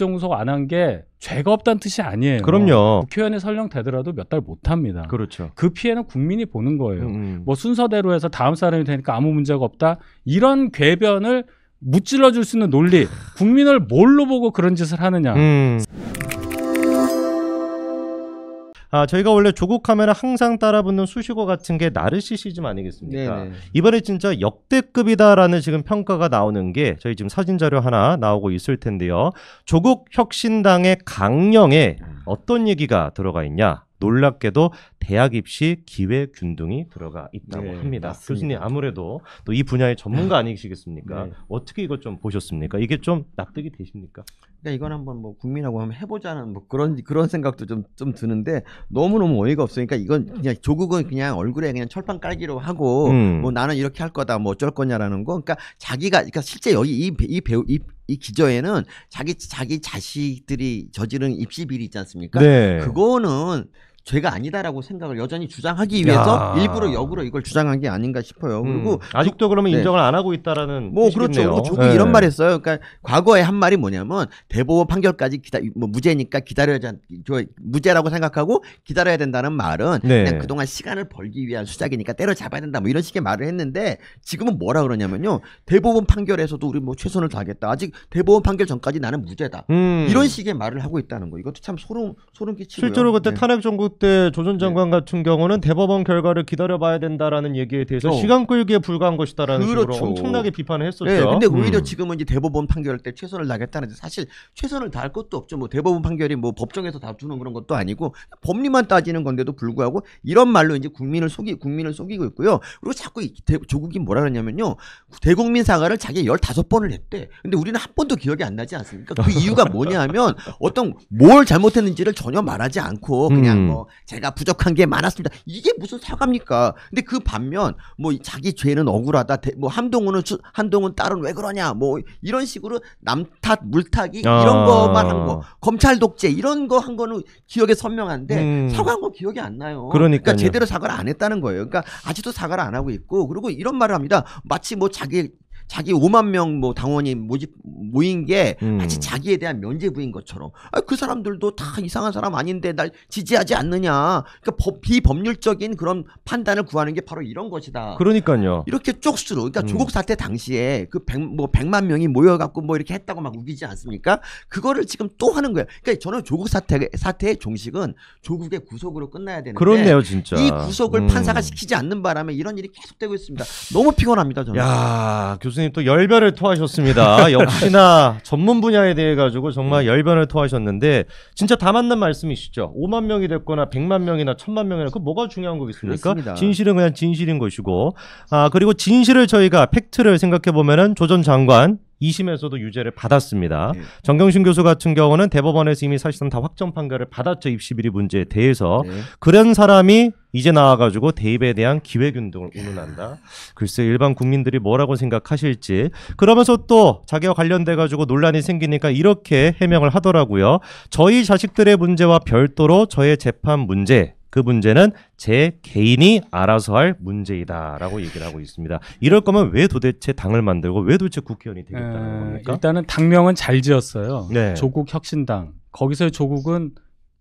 정속 안한 게 죄가 없다는 뜻이 아니에요. 그럼요. 국회의이 설령 되더라도 몇 달 못합니다. 그렇죠. 그 피해는 국민이 보는 거예요. 음, 음. 뭐 순서대로 해서 다음 사람이 되니까 아무 문제가 없다. 이런 궤변을 무찔러 줄 수 있는 논리, 국민을 뭘로 보고 그런 짓을 하느냐. 음. 아, 저희가 원래 조국하면 항상 따라붙는 수식어 같은 게 나르시시즘 아니겠습니까? 네네. 이번에 진짜 역대급이다라는 지금 평가가 나오는 게 저희 지금 사진 자료 하나 나오고 있을 텐데요. 조국 혁신당의 강령에 어떤 얘기가 들어가 있냐? 놀랍게도 대학 입시 기회 균등이 들어가 있다고 네, 합니다. 맞습니다. 교수님 아무래도 또 이 분야의 전문가 아니시겠습니까? 네. 어떻게 이것 좀 보셨습니까? 이게 좀 납득이 되십니까? 그러니까 이건 한번 뭐 국민하고 한번 해보자는 뭐 그런 그런 생각도 좀 좀 드는데 너무 너무 어이가 없으니까 이건 그냥 조국은 그냥 얼굴에 그냥 철판 깔기로 하고 음. 뭐 나는 이렇게 할 거다 뭐 어쩔 거냐라는 거 그러니까 자기가 그러니까 실제 여기 이, 이 배우 이, 이 기저에는 자기 자기 자식들이 저지른 입시 비리 있지 않습니까? 네. 그거는 죄가 아니다라고 생각을 여전히 주장하기 위해서 야. 일부러 역으로 이걸 주장한 게 아닌가 싶어요. 음. 그리고 아직도 그러면 네. 인정을 안 하고 있다라는 뭐 뜻이겠네요. 그렇죠. 그리고 네. 이런 말했어요. 그러니까 과거에 한 말이 뭐냐면 대법원 판결까지 기다 뭐 무죄니까 기다려야 무죄라고 생각하고 기다려야 된다는 말은 네. 그냥 그동안 시간을 벌기 위한 수작이니까 때려잡아야 된다 뭐 이런 식의 말을 했는데 지금은 뭐라 그러냐면요 대법원 판결에서도 우리 뭐 최선을 다하겠다 아직 대법원 판결 전까지 나는 무죄다 음. 이런 식의 말을 하고 있다는 거 이것도 참 소름 소름 끼치고요. 실제로 그때 네. 탄핵 정부 정부 때 조전 장관 네. 같은 경우는 대법원 결과를 기다려봐야 된다라는 얘기에 대해서 어. 시간 끌기에 불과한 것이다라는 그렇죠. 식으로 엄청나게 비판을 했었죠. 네, 근데 음. 오히려 음. 지금은 이제 대법원 판결 때 최선을 다겠다는 사실 최선을 다할 것도 없죠. 뭐 대법원 판결이 뭐 법정에서 다투는 그런 것도 아니고 법리만 따지는 건데도 불구하고 이런 말로 이제 국민을 속이 국민을 속이고 있고요. 그리고 자꾸 대, 조국이 뭐라 그러냐면요. 대국민 사과를 자기 15번을 했대. 근데 우리는 한 번도 기억이 안 나지 않습니까? 그 이유가 뭐냐 하면 어떤 뭘 잘못했는지를 전혀 말하지 않고 그냥 음. 뭐 제가 부족한 게 많았습니다. 이게 무슨 사과입니까? 근데 그 반면 뭐 자기 죄는 억울하다. 뭐한동훈은 한동훈 딸은 왜 그러냐? 뭐 이런 식으로 남탓 물타기 아. 이런 거만 한 거. 검찰 독재 이런 거 한 거는 기억에 선명한데 음. 사과한 건 기억이 안 나요. 그러니까요. 그러니까 제대로 사과를 안 했다는 거예요. 그러니까 아직도 사과를 안 하고 있고 그리고 이런 말을 합니다. 마치 뭐 자기 자기 5만 명 뭐 당원이 모집 모인 게 음. 마치 자기에 대한 면죄부인 것처럼 아, 그 사람들도 다 이상한 사람 아닌데 날 지지하지 않느냐. 그러니까 법, 비법률적인 그런 판단을 구하는 게 바로 이런 것이다. 그러니까요. 이렇게 쪽수로 그러니까 음. 조국 사태 당시에 그1뭐 1만 명이 모여 갖고 뭐 이렇게 했다고 막 우기지 않습니까? 그거를 지금 또 하는 거예요. 그러니까 저는 조국 사태 사태의 종식은 조국의 구속으로 끝나야 되는데 그렇네요, 진짜. 이 구속을 음. 판사가 시키지 않는 바람에 이런 일이 계속되고 있습니다. 너무 피곤합니다, 저는. 야, 교수 교수님 또 열변을 토하셨습니다. 역시나 전문 분야에 대해 가지고 정말 열변을 토하셨는데 진짜 다 맞는 말씀이시죠. 5만 명이 됐거나 100만 명이나 1000만 명이나 그 뭐가 중요한 거겠습니까? 그렇습니다. 진실은 그냥 진실인 것이고 아 그리고 진실을 저희가 팩트를 생각해 보면은 조전 장관 2심에서도 유죄를 받았습니다. 네. 정경심 교수 같은 경우는 대법원에서 이미 사실상 다 확정 판결을 받았죠. 입시비리 문제에 대해서. 네. 그런 사람이 이제 나와가지고 대입에 대한 기회균등을 예. 운운한다. 글쎄 일반 국민들이 뭐라고 생각하실지. 그러면서 또 자기와 관련돼가지고 논란이 생기니까 이렇게 해명을 하더라고요. 저희 자식들의 문제와 별도로 저의 재판 문제 그 문제는 제 개인이 알아서 할 문제이다라고 얘기를 하고 있습니다. 이럴 거면 왜 도대체 당을 만들고 왜 도대체 국회의원이 되겠다는 에, 예, 겁니까? 일단은 당명은 잘 지었어요. 네. 조국 혁신당. 거기서의 조국은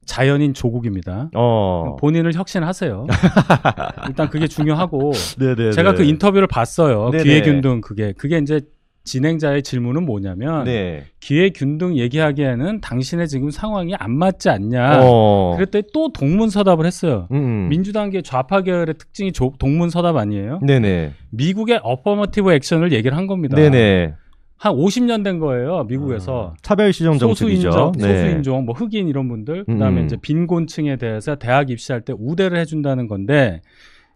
자연인 조국입니다. 어. 본인을 혁신하세요. 일단 그게 중요하고 네, 네, 제가 네. 그 인터뷰를 봤어요. 기획윤등 그게 그게 이제 진행자의 질문은 뭐냐면 네. 기회 균등 얘기하기에는 당신의 지금 상황이 안 맞지 않냐. 어. 그랬더니 또 동문서답을 했어요. 음. 음. 민주당계 좌파 계열의 특징이 조, 동문서답 아니에요? 네네. 미국의 어퍼머티브 액션을 얘기를 한 겁니다. 네네. 한 50년 된 거예요 미국에서 음. 차별 시정 정책이죠. 소수인종, 네. 소수인종, 뭐 흑인 이런 분들, 그다음에 음, 음. 이제 빈곤층에 대해서 대학 입시할 때 우대를 해준다는 건데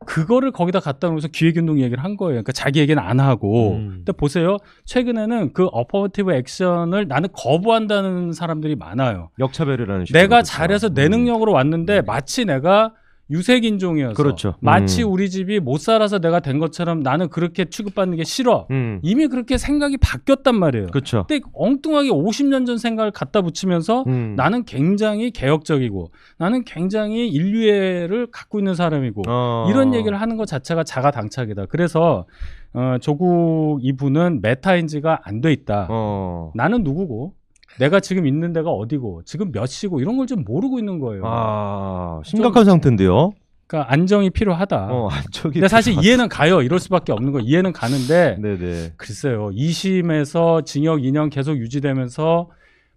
그거를 거기다 갖다 놓으면서 기획운동 얘기를 한 거예요. 그러니까 자기 얘기는 안 하고. 음. 근데 보세요. 최근에는 그 어퍼버티브 액션을 나는 거부한다는 사람들이 많아요. 역차별이라는 식으로. 내가 그렇죠. 잘해서 내 음. 능력으로 왔는데 네. 마치 내가 유색 인종이어서 그렇죠. 마치 음. 우리 집이 못 살아서 내가 된 것처럼 나는 그렇게 취급받는 게 싫어. 음. 이미 그렇게 생각이 바뀌었단 말이에요. 그렇죠. 근데 엉뚱하게 50년 전 생각을 갖다 붙이면서 음. 나는 굉장히 개혁적이고 나는 굉장히 인류애를 갖고 있는 사람이고 어. 이런 얘기를 하는 것 자체가 자가 당착이다. 그래서 어, 조국 이분은 메타인지가 안 돼 있다. 어. 나는 누구고 내가 지금 있는 데가 어디고 지금 몇 시고 이런 걸 좀 모르고 있는 거예요. 아 심각한 상태인데요. 그러니까 안정이 필요하다. 어, 안정이 근데 사실 필요하다. 이해는 가요. 이럴 수밖에 없는 거 이해는 가는데 네네. 글쎄요. 2심에서 징역 2년 계속 유지되면서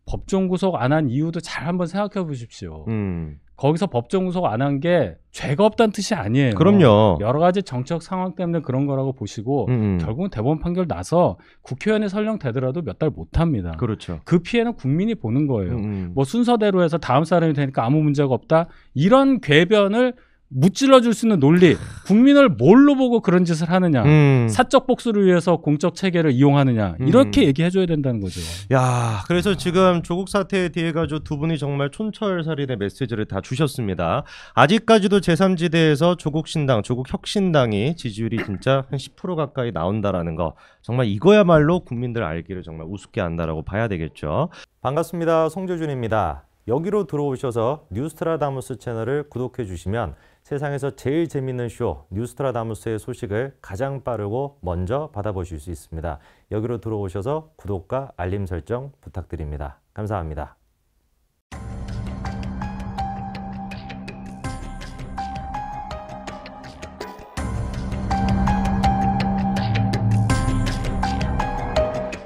법정 구속 안 한 이유도 잘 한번 생각해 보십시오. 음. 거기서 법정 구속 안 한 게 죄가 없다는 뜻이 아니에요. 그럼요. 여러 가지 정책 상황 때문에 그런 거라고 보시고 음음. 음. 결국은 대법원 판결 나서 국회의원이 설령 되더라도 몇 달 못 합니다. 그렇죠. 그 피해는 국민이 보는 거예요. 음음. 음. 뭐 순서대로 해서 다음 사람이 되니까 아무 문제가 없다. 이런 궤변을 무찔러 줄수 있는 논리, 국민을 뭘로 보고 그런 짓을 하느냐, 음. 사적 복수를 위해서 공적 체계를 이용하느냐 음. 이렇게 음. 얘기해줘야 된다는 거죠. 야, 그래서 야. 지금 조국 사태에 대해 가지고 두 분이 정말 촌철살인의 메시지를 다 주셨습니다. 아직까지도 제3지대에서 조국 신당, 조국 혁신당이 지지율이 진짜 한 10% 가까이 나온다라는 거 정말 이거야말로 국민들 알기를 정말 우습게 안다라고 봐야 되겠죠. 반갑습니다, 송재준입니다. 여기로 들어오셔서 뉴스트라다무스 채널을 구독해 주시면 세상에서 제일 재밌는 쇼 뉴스트라다무스의 소식을 가장 빠르고 먼저 받아보실 수 있습니다. 여기로 들어오셔서 구독과 알림 설정 부탁드립니다. 감사합니다.